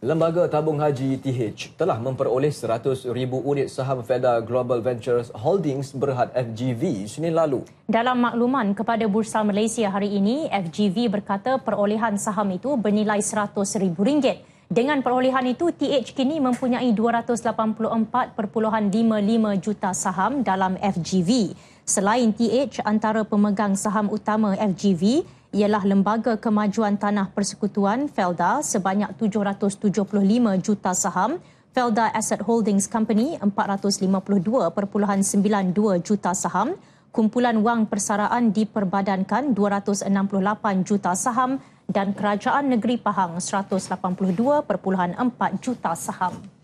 Lembaga Tabung Haji TH telah memperoleh 100,000 unit saham FEDA Global Ventures Holdings berhad FGV Senin lalu. Dalam makluman kepada Bursa Malaysia hari ini, FGV berkata perolehan saham itu bernilai RM100,000. Dengan perolehan itu, TH kini mempunyai 284.55 juta saham dalam FGV. Selain TH, antara pemegang saham utama FGV, ialah Lembaga Kemajuan Tanah Persekutuan Felda sebanyak 775 juta saham, Felda Asset Holdings Company 452.92 juta saham, kumpulan wang persaraan diperbadankan 268 juta saham dan Kerajaan Negeri Pahang 182.4 juta saham.